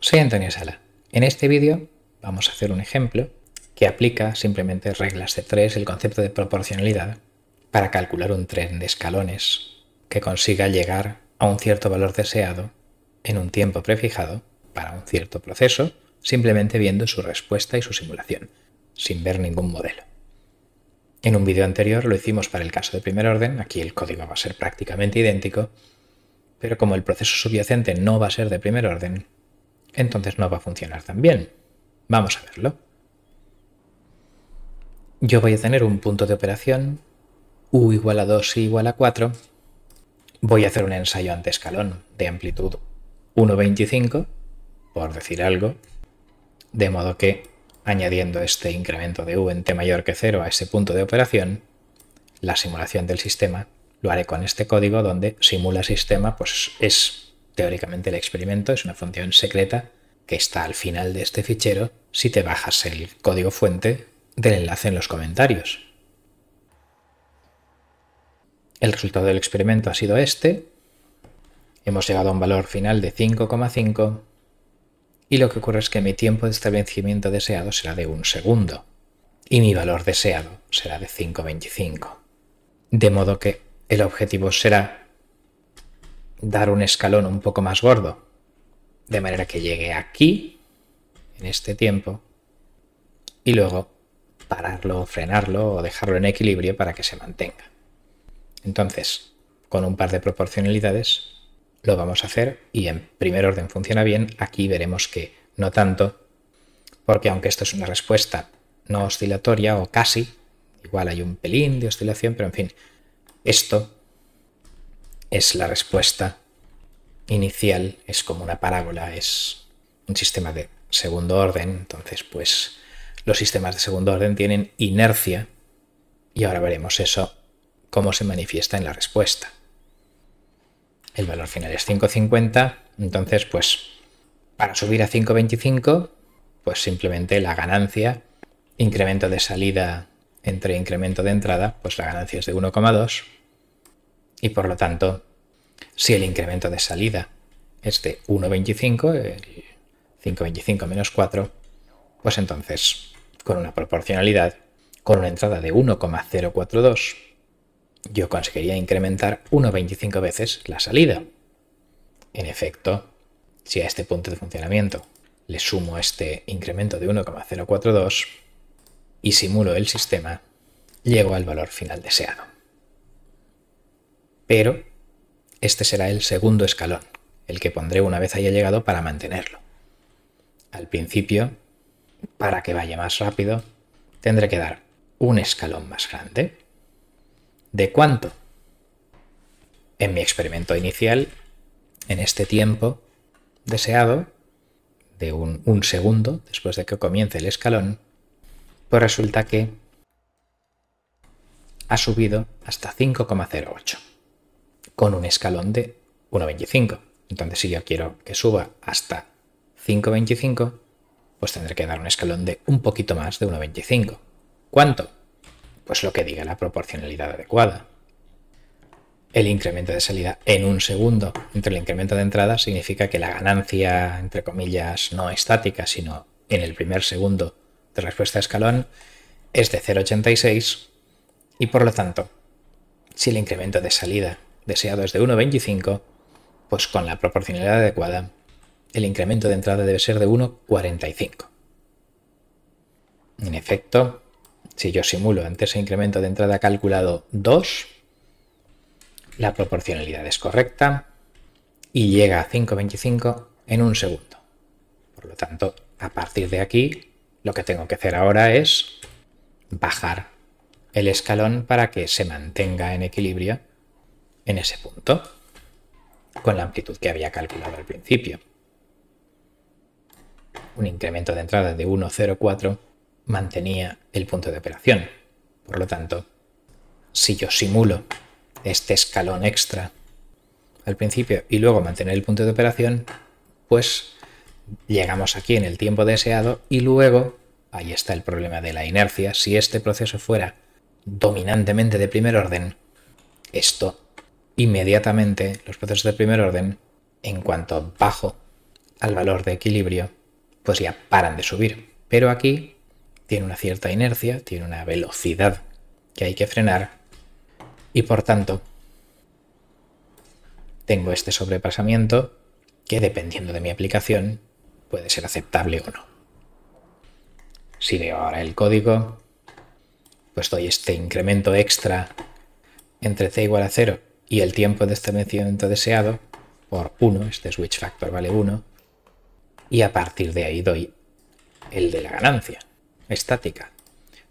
Soy Antonio Sala. En este vídeo vamos a hacer un ejemplo que aplica simplemente reglas de 3, el concepto de proporcionalidad, para calcular un tren de escalones que consiga llegar a un cierto valor deseado en un tiempo prefijado para un cierto proceso, simplemente viendo su respuesta y su simulación, sin ver ningún modelo. En un vídeo anterior lo hicimos para el caso de primer orden, aquí el código va a ser prácticamente idéntico, pero como el proceso subyacente no va a ser de primer orden, entonces no va a funcionar tan bien. Vamos a verlo. Yo voy a tener un punto de operación, u igual a 2 y igual a 4. Voy a hacer un ensayo ante escalón de amplitud 1,25, por decir algo, de modo que añadiendo este incremento de u en t mayor que 0 a ese punto de operación, la simulación del sistema lo haré con este código donde simula sistema pues es teóricamente el experimento es una función secreta que está al final de este fichero si te bajas el código fuente del enlace en los comentarios. El resultado del experimento ha sido este. Hemos llegado a un valor final de 5,5 y lo que ocurre es que mi tiempo de establecimiento deseado será de un segundo y mi valor deseado será de 5,25. De modo que el objetivo será dar un escalón un poco más gordo. De manera que llegue aquí, en este tiempo, y luego pararlo, frenarlo o dejarlo en equilibrio para que se mantenga. Entonces, con un par de proporcionalidades, lo vamos a hacer y en primer orden funciona bien. Aquí veremos que no tanto, porque aunque esto es una respuesta no oscilatoria o casi, igual hay un pelín de oscilación, pero en fin, esto es la respuesta inicial, es como una parábola, es un sistema de segundo orden, entonces pues los sistemas de segundo orden tienen inercia y ahora veremos eso, cómo se manifiesta en la respuesta. El valor final es 5,50, entonces pues para subir a 5,25 pues simplemente la ganancia, incremento de salida entre incremento de entrada, pues la ganancia es de 1,2 y por lo tanto, si el incremento de salida es de 1,25, 5,25 menos 4, pues entonces, con una proporcionalidad, con una entrada de 1,042, yo conseguiría incrementar 1,25 veces la salida. En efecto, si a este punto de funcionamiento le sumo este incremento de 1,042 y simulo el sistema, llego al valor final deseado. Pero este será el segundo escalón, el que pondré una vez haya llegado para mantenerlo. Al principio, para que vaya más rápido, tendré que dar un escalón más grande. ¿De cuánto? En mi experimento inicial, en este tiempo deseado, de un, segundo después de que comience el escalón, pues resulta que ha subido hasta 5,08 con un escalón de 1,25. Entonces, si yo quiero que suba hasta 5,25, pues tendré que dar un escalón de un poquito más de 1,25. ¿Cuánto? Pues lo que diga la proporcionalidad adecuada. El incremento de salida en un segundo entre el incremento de entrada significa que la ganancia, entre comillas, no estática, sino en el primer segundo de respuesta escalón, es de 0,86 y por lo tanto, si el incremento de salida deseado es de 1,25, pues con la proporcionalidad adecuada, el incremento de entrada debe ser de 1,45. En efecto, si yo simulo ante ese incremento de entrada calculado 2, la proporcionalidad es correcta y llega a 5,25 en un segundo. Por lo tanto, a partir de aquí, lo que tengo que hacer ahora es bajar el escalón para que se mantenga en equilibrio en ese punto con la amplitud que había calculado al principio. Un incremento de entrada de 1,04 mantenía el punto de operación. Por lo tanto, si yo simulo este escalón extra al principio y luego mantener el punto de operación, pues llegamos aquí en el tiempo deseado y luego, ahí está el problema de la inercia, si este proceso fuera dominantemente de primer orden, esto inmediatamente los procesos de primer orden, en cuanto bajo al valor de equilibrio, pues ya paran de subir. Pero aquí tiene una cierta inercia, tiene una velocidad que hay que frenar y por tanto tengo este sobrepasamiento que dependiendo de mi aplicación puede ser aceptable o no. Si veo ahora el código, pues doy este incremento extra entre c igual a 0 y el tiempo de establecimiento deseado por 1, este switch factor vale 1, y a partir de ahí doy el de la ganancia estática.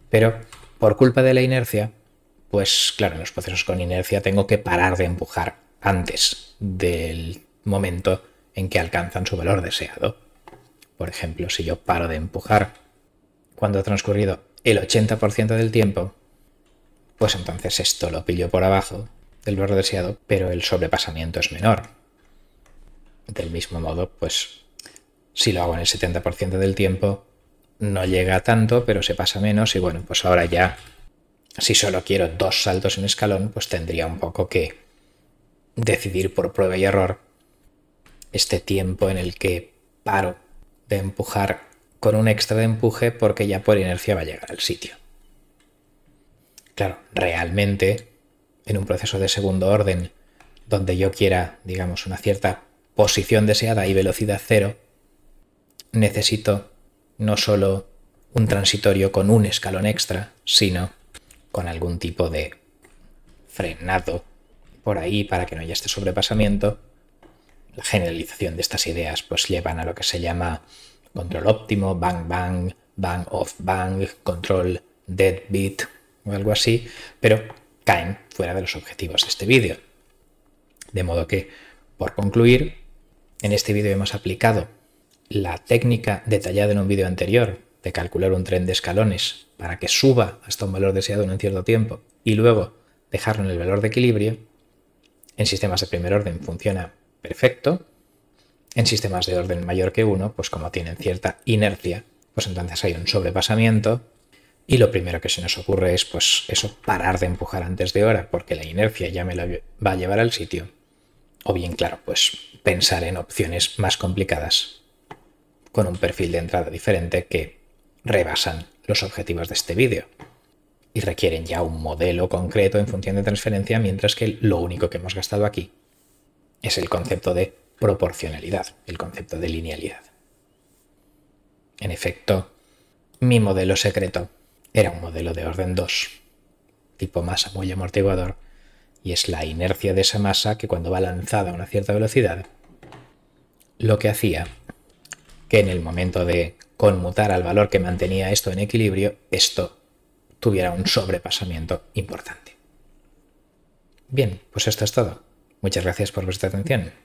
Pero por culpa de la inercia, pues claro, en los procesos con inercia tengo que parar de empujar antes del momento en que alcanzan su valor deseado. Por ejemplo, si yo paro de empujar cuando ha transcurrido el 80% del tiempo, pues entonces esto lo pillo por abajo del valor deseado, pero el sobrepasamiento es menor. Del mismo modo, pues si lo hago en el 70% del tiempo, no llega tanto, pero se pasa menos y bueno, pues ahora ya, si solo quiero dos saltos en escalón, pues tendría un poco que decidir por prueba y error este tiempo en el que paro de empujar con un extra de empuje porque ya por inercia va a llegar al sitio. Claro, realmente en un proceso de segundo orden, donde yo quiera, digamos, una cierta posición deseada y velocidad cero, necesito no solo un transitorio con un escalón extra, sino con algún tipo de frenado por ahí para que no haya este sobrepasamiento. La generalización de estas ideas pues llevan a lo que se llama control óptimo, bang bang, bang off bang, control deadbeat o algo así, pero caen fuera de los objetivos de este vídeo. De modo que, por concluir, en este vídeo hemos aplicado la técnica detallada en un vídeo anterior de calcular un tren de escalones para que suba hasta un valor deseado en un cierto tiempo y luego dejarlo en el valor de equilibrio, en sistemas de primer orden funciona perfecto, en sistemas de orden mayor que 1, pues como tienen cierta inercia, pues entonces hay un sobrepasamiento y lo primero que se nos ocurre es, pues, eso, parar de empujar antes de hora, porque la inercia ya me la va a llevar al sitio. O bien, claro, pues pensar en opciones más complicadas, con un perfil de entrada diferente que rebasan los objetivos de este vídeo y requieren ya un modelo concreto en función de transferencia, mientras que lo único que hemos gastado aquí es el concepto de proporcionalidad, el concepto de linealidad. En efecto, mi modelo secreto era un modelo de orden 2, tipo masa muelle amortiguador, y es la inercia de esa masa que cuando va lanzada a una cierta velocidad, lo que hacía que en el momento de conmutar al valor que mantenía esto en equilibrio, esto tuviera un sobrepasamiento importante. Bien, pues esto es todo. Muchas gracias por vuestra atención.